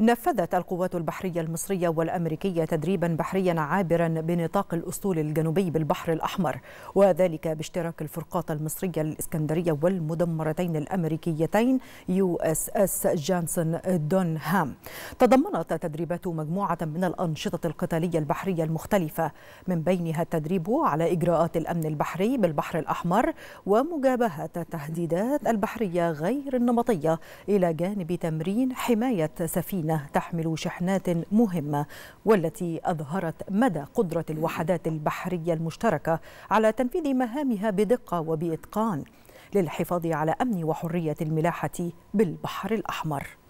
نفذت القوات البحرية المصرية والأمريكية تدريبا بحريا عابرا بنطاق الأسطول الجنوبي بالبحر الأحمر وذلك باشتراك الفرقات المصرية الإسكندرية والمدمرتين الأمريكيتين يو اس اس جانسون دون هام تضمنت تدريبات مجموعة من الأنشطة القتالية البحرية المختلفة من بينها التدريب على إجراءات الأمن البحري بالبحر الأحمر ومجابهة التهديدات البحرية غير النمطية إلى جانب تمرين حماية سفينة المتينة تحمل شحنات مهمة والتي أظهرت مدى قدرة الوحدات البحرية المشتركة على تنفيذ مهامها بدقة وبإتقان للحفاظ على أمن وحرية الملاحة بالبحر الأحمر